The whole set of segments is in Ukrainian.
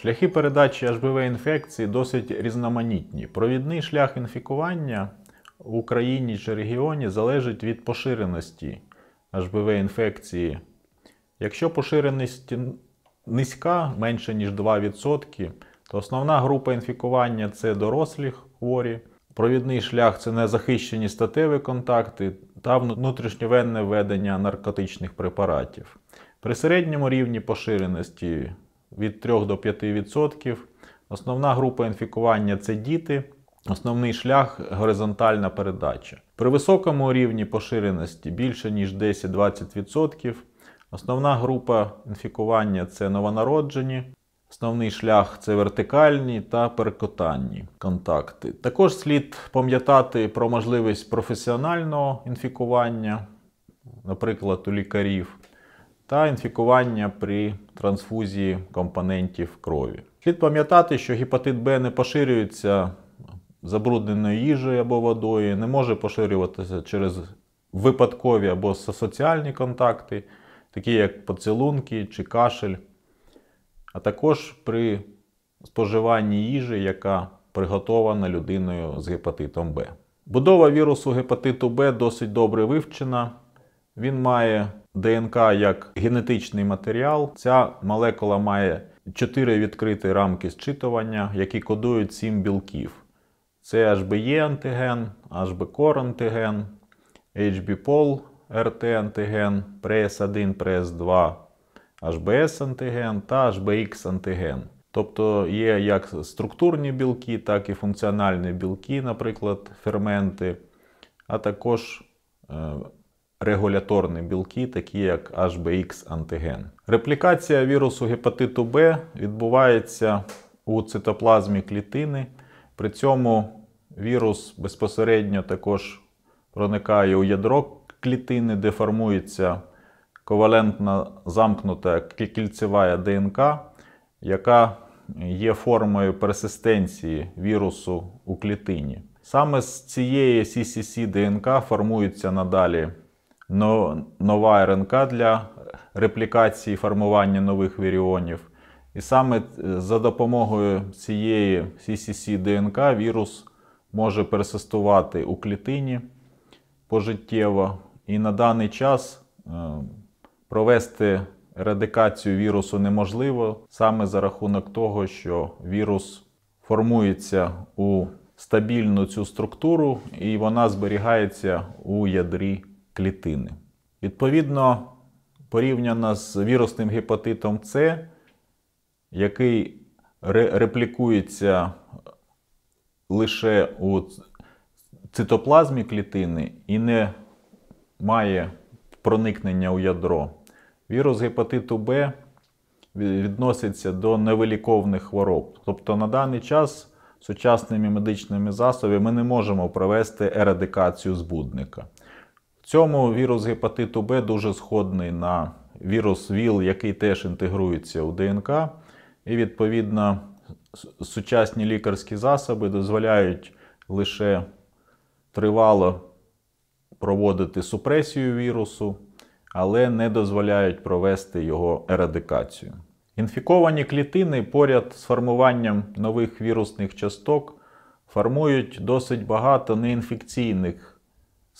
Шляхи передачі hbv інфекції досить різноманітні. Провідний шлях інфікування в Україні чи регіоні залежить від поширеності hbv інфекції. Якщо поширеність низька, менше ніж 2%, то основна група інфікування це дорослі хворі. Провідний шлях це незахищені статеві контакти та внутрішньовенне введення наркотичних препаратів. При середньому рівні поширеності від 3 до 5%. Основна група інфікування це діти. Основний шлях горизонтальна передача. При високому рівні поширеності більше ніж 10-20%. Основна група інфікування це новонароджені, основний шлях це вертикальні та перекотанні контакти. Також слід пам'ятати про можливість професіонального інфікування, наприклад, у лікарів та інфікування при трансфузії компонентів крові. Слід пам'ятати, що гепатит Б не поширюється забрудненою їжею або водою, не може поширюватися через випадкові або соціальні контакти, такі як поцілунки чи кашель, а також при споживанні їжі, яка приготована людиною з гепатитом Б. Будова вірусу гепатиту Б досить добре вивчена. Він має ДНК як генетичний матеріал. Ця молекула має чотири відкриті рамки зчитування, які кодують сім білків. Це HBE антиген, HB-кор антиген, HB-пол РТ-антиген, PRES1, PRES2, HBS антиген та HBX антиген. Тобто є як структурні білки, так і функціональні білки, наприклад, ферменти, а також е, регуляторні білки, такі як HBX-антиген. Реплікація вірусу гепатиту Б відбувається у цитоплазмі клітини. При цьому вірус безпосередньо також проникає у ядро клітини, де формується ковалентно замкнута кільцева ДНК, яка є формою персистенції вірусу у клітині. Саме з цієї CCC ДНК формуються надалі нова РНК для реплікації формування нових віріонів. І саме е, за допомогою цієї CCC ДНК вірус може пересистувати у клітині пожиттєво. І на даний час е, провести ерадикацію вірусу неможливо саме за рахунок того, що вірус формується у стабільну цю структуру і вона зберігається у ядрі клітини. Відповідно, порівняно з вірусним гепатитом С, який реплікується лише у цитоплазмі клітини і не має проникнення у ядро, вірус гепатиту Б відноситься до невиліковних хвороб. Тобто на даний час сучасними медичними засобами ми не можемо провести ерадикацію збудника цьому вірус гепатиту Б дуже сходний на вірус ВІЛ, який теж інтегрується у ДНК. І, відповідно, сучасні лікарські засоби дозволяють лише тривало проводити супресію вірусу, але не дозволяють провести його ерадикацію. Інфіковані клітини поряд з формуванням нових вірусних часток формують досить багато неінфекційних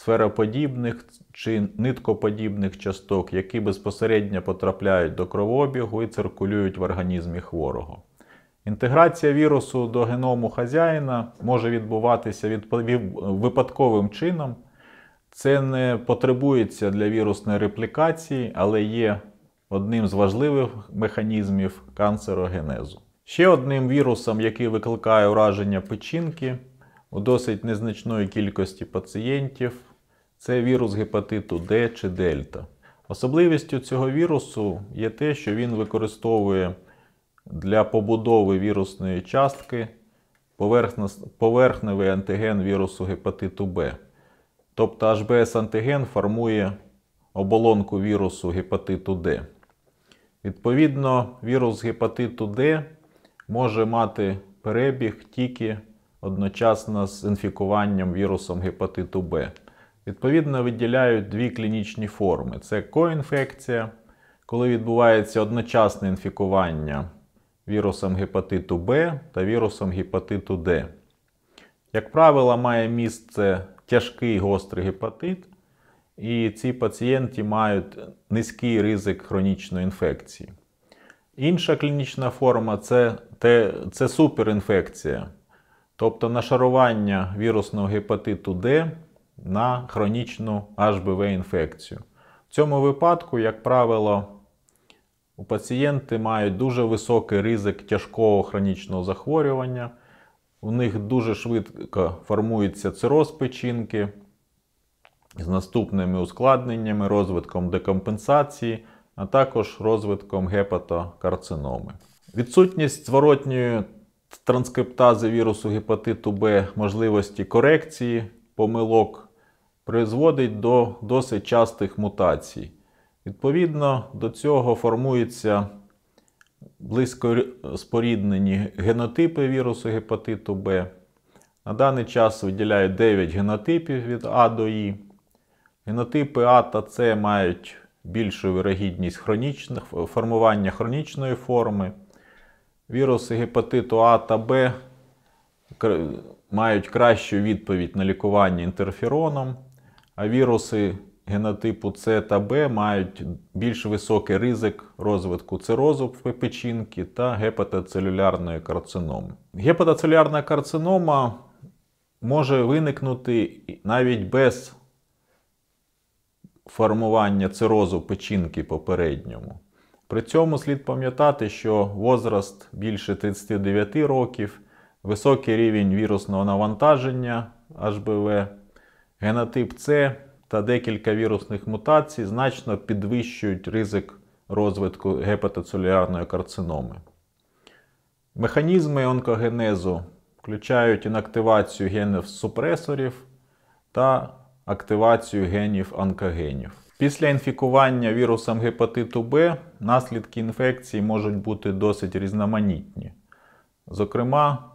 сфероподібних чи ниткоподібних часток, які безпосередньо потрапляють до кровообігу і циркулюють в організмі хворого. Інтеграція вірусу до геному хазяїна може відбуватися від... випадковим чином. Це не потребується для вірусної реплікації, але є одним з важливих механізмів канцерогенезу. Ще одним вірусом, який викликає ураження печінки у досить незначної кількості пацієнтів, це вірус гепатиту Д чи дельта. Особливістю цього вірусу є те, що він використовує для побудови вірусної частки поверхневий антиген вірусу гепатиту Б. Тобто HBS-антиген формує оболонку вірусу гепатиту Д. Відповідно, вірус гепатиту Д може мати перебіг тільки одночасно з інфікуванням вірусом гепатиту Б. Відповідно, виділяють дві клінічні форми: це коінфекція, коли відбувається одночасне інфікування вірусом гепатиту Б та вірусом гепатиту Д. Як правило, має місце тяжкий гострий гепатит, і ці пацієнти мають низький ризик хронічної інфекції. Інша клінічна форма це, це, це суперінфекція, тобто нашарування вірусного гепатиту Д на хронічну HBV-інфекцію. В цьому випадку, як правило, у пацієнти мають дуже високий ризик тяжкого хронічного захворювання, у них дуже швидко формується цироз печінки з наступними ускладненнями, розвитком декомпенсації, а також розвитком гепатокарциноми. Відсутність зворотньої транскриптази вірусу гепатиту Б можливості корекції помилок призводить до досить частих мутацій. Відповідно до цього формуються близько споріднені генотипи вірусу гепатиту Б. На даний час виділяють 9 генотипів від А до І. Генотипи А та С мають більшу вірогідність хронічних, формування хронічної форми. Віруси гепатиту А та Б мають кращу відповідь на лікування інтерфероном а віруси генотипу С та Б мають більш високий ризик розвитку цирозу печінки та гепатоцелюлярної карциноми. Гепатоцелюлярна карцинома може виникнути навіть без формування цирозу печінки попередньому. При цьому слід пам'ятати, що возраст більше 39 років, високий рівень вірусного навантаження ХБВ генотип С та декілька вірусних мутацій значно підвищують ризик розвитку гепатоцелюлярної карциноми. Механізми онкогенезу включають інактивацію генів супресорів та активацію генів онкогенів. Після інфікування вірусом гепатиту Б наслідки інфекції можуть бути досить різноманітні. Зокрема,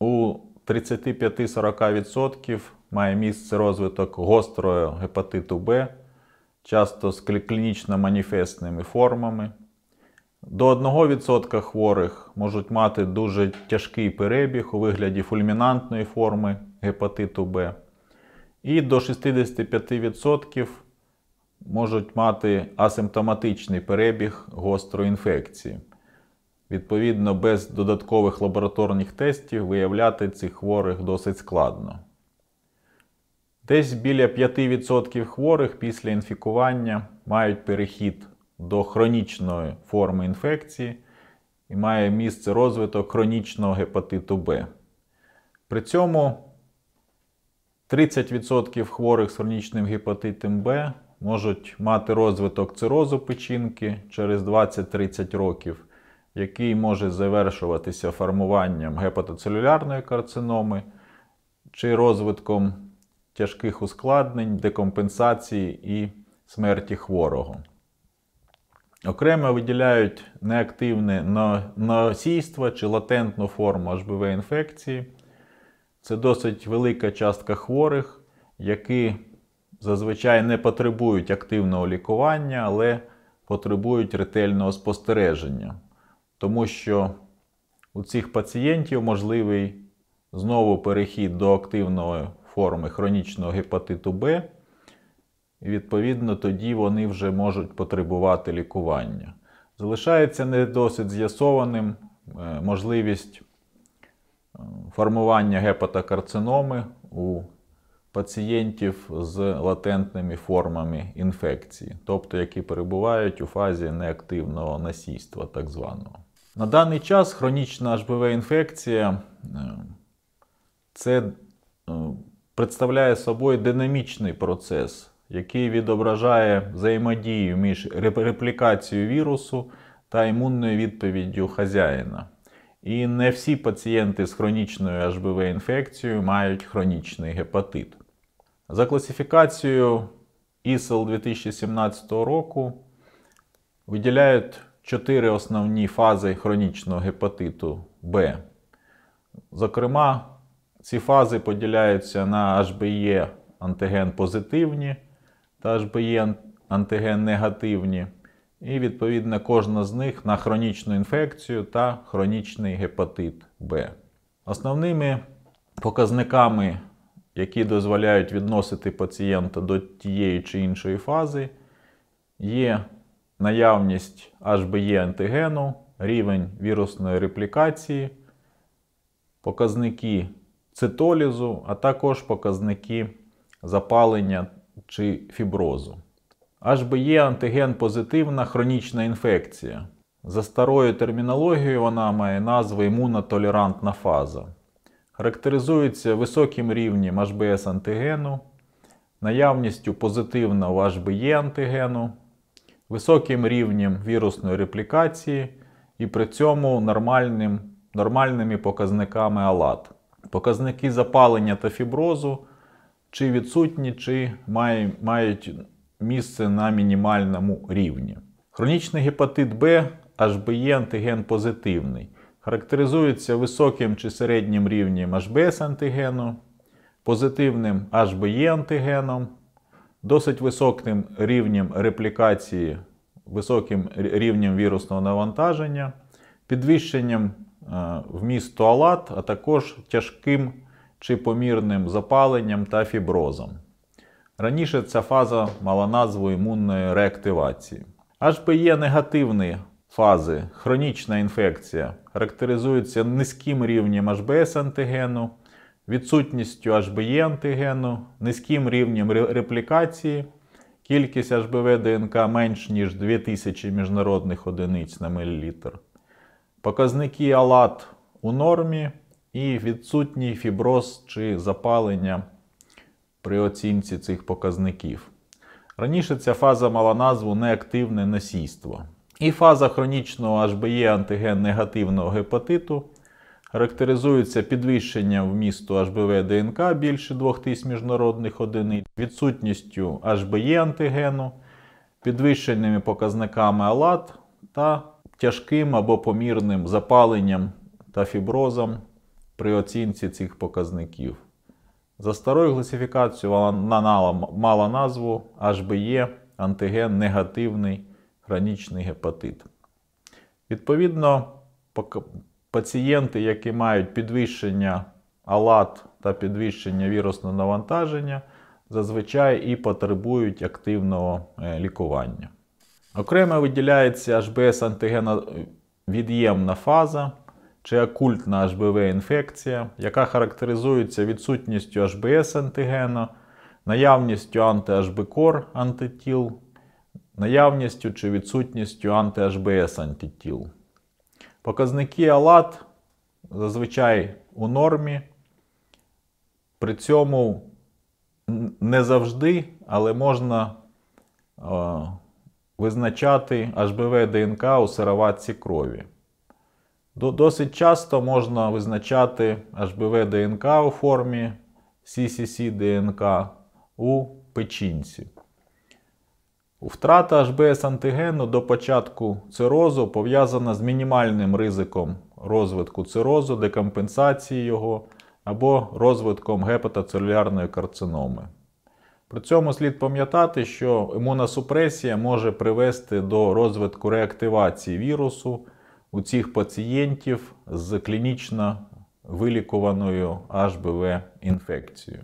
у 35-40% має місце розвиток гострого гепатиту Б, часто з клінічно маніфестними формами. До 1% хворих можуть мати дуже тяжкий перебіг у вигляді фульмінантної форми гепатиту Б. І до 65% можуть мати асимптоматичний перебіг гострої інфекції. Відповідно, без додаткових лабораторних тестів виявляти цих хворих досить складно. Десь біля 5% хворих після інфікування мають перехід до хронічної форми інфекції і має місце розвиток хронічного гепатиту Б. При цьому 30% хворих з хронічним гепатитом Б можуть мати розвиток цирозу печінки через 20-30 років, який може завершуватися формуванням гепатоцелюлярної карциноми чи розвитком тяжких ускладнень, декомпенсації і смерті хворого. Окремо виділяють неактивне носійство чи латентну форму ХБВ інфекції. Це досить велика частка хворих, які зазвичай не потребують активного лікування, але потребують ретельного спостереження. Тому що у цих пацієнтів можливий знову перехід до активного форми хронічного гепатиту Б, і відповідно тоді вони вже можуть потребувати лікування. Залишається не досить з'ясованим е, можливість е, формування гепатокарциноми у пацієнтів з латентними формами інфекції, тобто які перебувають у фазі неактивного насійства, так званого. На даний час хронічна hbv інфекція е, це представляє собою динамічний процес, який відображає взаємодію між реплікацією вірусу та імунною відповіддю хазяїна. І не всі пацієнти з хронічною hbv інфекцією мають хронічний гепатит. За класифікацією ISL 2017 року виділяють чотири основні фази хронічного гепатиту Б. Зокрема, ці фази поділяються на HBE антиген позитивні та HBE антиген негативні. І, відповідно, кожна з них на хронічну інфекцію та хронічний гепатит Б. Основними показниками, які дозволяють відносити пацієнта до тієї чи іншої фази, є наявність HBE антигену, рівень вірусної реплікації, показники цитолізу, а також показники запалення чи фіброзу. HBE антиген позитивна хронічна інфекція. За старою термінологією вона має назву імунотолерантна фаза. Характеризується високим рівнем HBS антигену, наявністю позитивного HBE антигену, високим рівнем вірусної реплікації і при цьому нормальним, нормальними показниками АЛАТ. Показники запалення та фіброзу, чи відсутні, чи мають місце на мінімальному рівні. Хронічний гепатит Б HBE антиген позитивний. Характеризується високим чи середнім рівнем HBS антигену, позитивним HBE антигеном, досить високим рівнем реплікації, високим рівнем вірусного навантаження, підвищенням Е, вміст туалат, а також тяжким чи помірним запаленням та фіброзом. Раніше ця фаза мала назву імунної реактивації. HPE негативні фази, хронічна інфекція характеризуються низьким рівнем HBS антигену, відсутністю HBE антигену, низьким рівнем реплікації. Кількість HBV ДНК менш ніж 2000 міжнародних одиниць на мілілітр. Показники АЛАТ у нормі і відсутній фіброз чи запалення при оцінці цих показників. Раніше ця фаза мала назву неактивне насійство. І фаза хронічного HBE антиген негативного гепатиту характеризується підвищенням вмісту HBV ДНК більше 2000 міжнародних одиниць, відсутністю HBE антигену, підвищеними показниками АЛАТ та тяжким або помірним запаленням та фіброзом при оцінці цих показників. За старою класифікацією вона мала назву HBE антиген негативний хронічний гепатит. Відповідно, пацієнти, які мають підвищення алат та підвищення вірусного навантаження, зазвичай і потребують активного е, лікування. Окремо виділяється hbs антигена е, від'ємна фаза чи окультна HBV інфекція, яка характеризується відсутністю hbs антигена, наявністю анти-HBCOR антитіл, наявністю чи відсутністю анти-HBS антитіл. Показники АЛАТ зазвичай у нормі. При цьому не завжди, але можна. Е визначати HBV ДНК у сироватці крові. Досить часто можна визначати HBV ДНК у формі CCC ДНК у печінці. Втрата HBS антигену до початку цирозу пов'язана з мінімальним ризиком розвитку цирозу, декомпенсації його або розвитком гепатоцелюлярної карциноми. При цьому слід пам'ятати, що імуносупресія може привести до розвитку реактивації вірусу у цих пацієнтів з клінічно вилікуваною HBV інфекцією.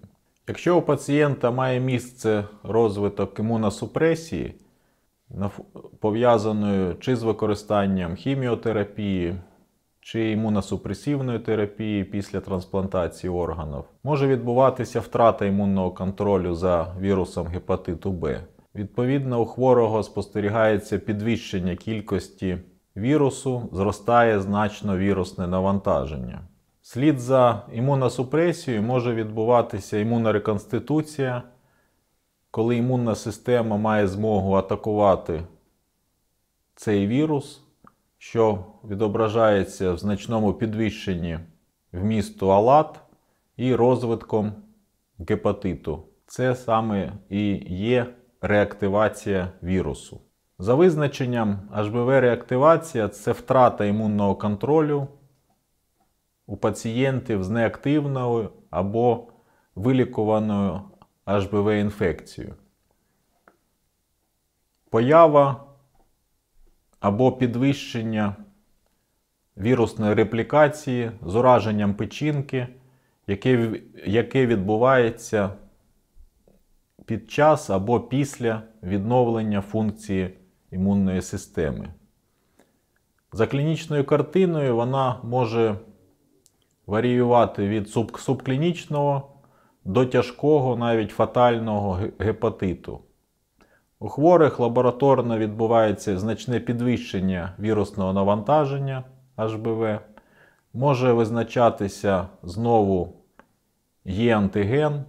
Якщо у пацієнта має місце розвиток імуносупресії, пов'язаною чи з використанням хіміотерапії, чи імуносупресивної терапії після трансплантації органів, може відбуватися втрата імунного контролю за вірусом гепатиту Б. Відповідно, у хворого спостерігається підвищення кількості вірусу, зростає значно вірусне навантаження. Слід за імуносупресією може відбуватися імунореконституція, коли імунна система має змогу атакувати цей вірус що відображається в значному підвищенні вмісту алат і розвитком гепатиту. Це саме і є реактивація вірусу. За визначенням, HBV реактивація це втрата імунного контролю у пацієнтів з неактивною або вилікуваною HBV інфекцією. Поява або підвищення вірусної реплікації з ураженням печінки, яке, яке відбувається під час або після відновлення функції імунної системи. За клінічною картиною вона може варіювати від субклінічного до тяжкого, навіть фатального гепатиту. У хворих лабораторно відбувається значне підвищення вірусного навантаження HBV. Може визначатися знову є антиген,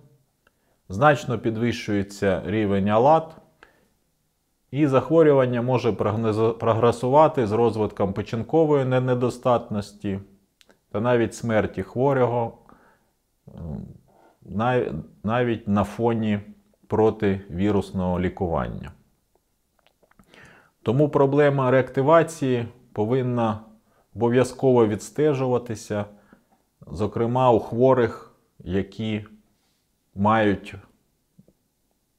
значно підвищується рівень АЛАТ, і захворювання може прогресувати з розвитком печінкової недостатності та навіть смерті хворого ем, навіть на фоні противірусного лікування. Тому проблема реактивації повинна обов'язково відстежуватися, зокрема у хворих, які мають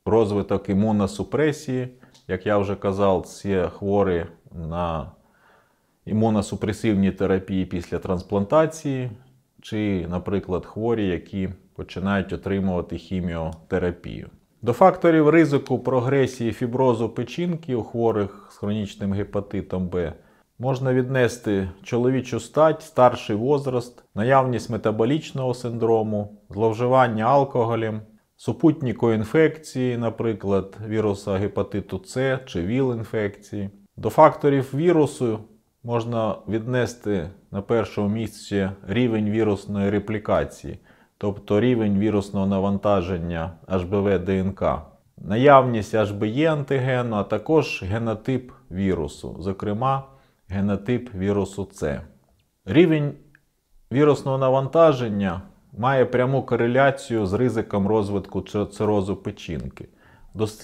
розвиток імуносупресії. Як я вже казав, це хворі на імуносупресивні терапії після трансплантації, чи, наприклад, хворі, які починають отримувати хіміотерапію. До факторів ризику прогресії фіброзу печінки у хворих з хронічним гепатитом Б можна віднести чоловічу стать, старший возраст, наявність метаболічного синдрому, зловживання алкоголем, супутні коінфекції, наприклад, віруса гепатиту С чи ВІЛ-інфекції. До факторів вірусу можна віднести на першому місці рівень вірусної реплікації тобто рівень вірусного навантаження HBV ДНК, наявність HBE антигену, а також генотип вірусу, зокрема генотип вірусу С. Рівень вірусного навантаження має пряму кореляцію з ризиком розвитку цирозу печінки.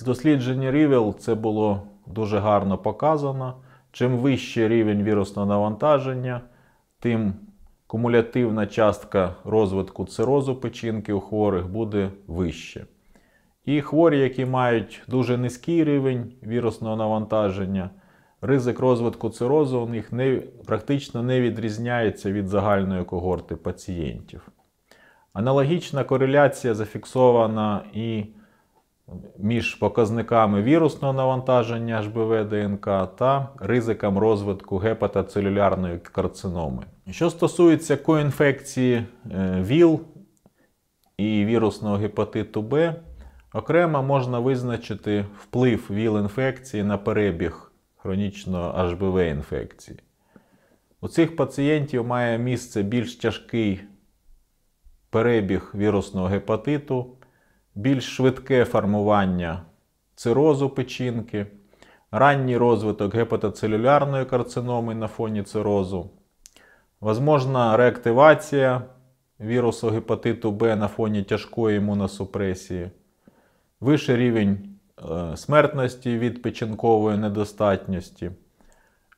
Дослідження рівел це було дуже гарно показано. Чим вищий рівень вірусного навантаження, тим кумулятивна частка розвитку цирозу печінки у хворих буде вище. І хворі, які мають дуже низький рівень вірусного навантаження, ризик розвитку цирозу у них не, практично не відрізняється від загальної когорти пацієнтів. Аналогічна кореляція зафіксована і між показниками вірусного навантаження HBV ДНК та ризиком розвитку гепатоцелюлярної карциноми. Що стосується коінфекції е, ВІЛ і вірусного гепатиту Б, окремо можна визначити вплив ВІЛ-інфекції на перебіг хронічної HBV інфекції. У цих пацієнтів має місце більш тяжкий перебіг вірусного гепатиту більш швидке формування цирозу печінки, ранній розвиток гепатоцелюлярної карциноми на фоні цирозу, возможна реактивація вірусу гепатиту Б на фоні тяжкої імуносупресії, вищий рівень е, смертності від печінкової недостатності,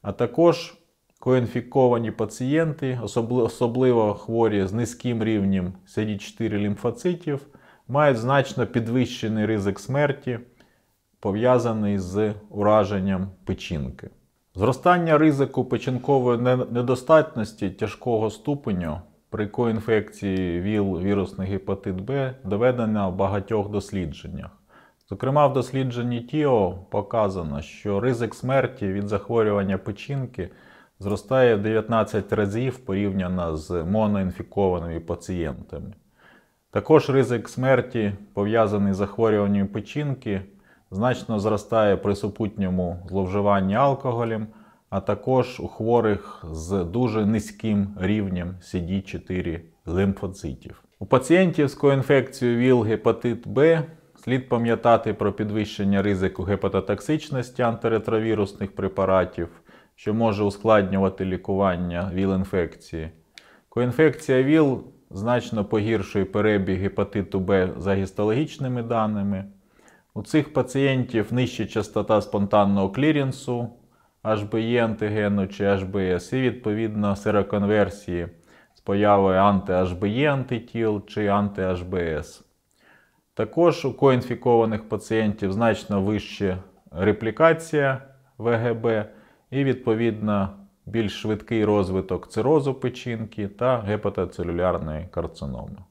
а також Коінфіковані пацієнти, особливо хворі з низьким рівнем cd 4 лімфоцитів, мають значно підвищений ризик смерті, пов'язаний з ураженням печінки. Зростання ризику печінкової недостатності тяжкого ступеню при коінфекції ВІЛ вірусний гепатит Б доведено в багатьох дослідженнях. Зокрема, в дослідженні ТІО показано, що ризик смерті від захворювання печінки зростає в 19 разів порівняно з моноінфікованими пацієнтами. Також ризик смерті, пов'язаний з захворюванням печінки, значно зростає при супутньому зловживанні алкоголем, а також у хворих з дуже низьким рівнем CD4 лимфоцитів. У пацієнтів з коінфекцією ВІЛ-гепатит Б слід пам'ятати про підвищення ризику гепатотоксичності антиретровірусних препаратів, що може ускладнювати лікування ВІЛ-інфекції. Коінфекція ВІЛ значно погіршує перебіг гепатиту Б за гістологічними даними. У цих пацієнтів нижча частота спонтанного клірінсу HBE антигену чи HBS, і відповідно сироконверсії з появою анти-HBE антитіл чи анти-HBS. Також у коінфікованих пацієнтів значно вища реплікація ВГБ і відповідно більш швидкий розвиток цирозу печінки та гепатоцелюлярної карциноми.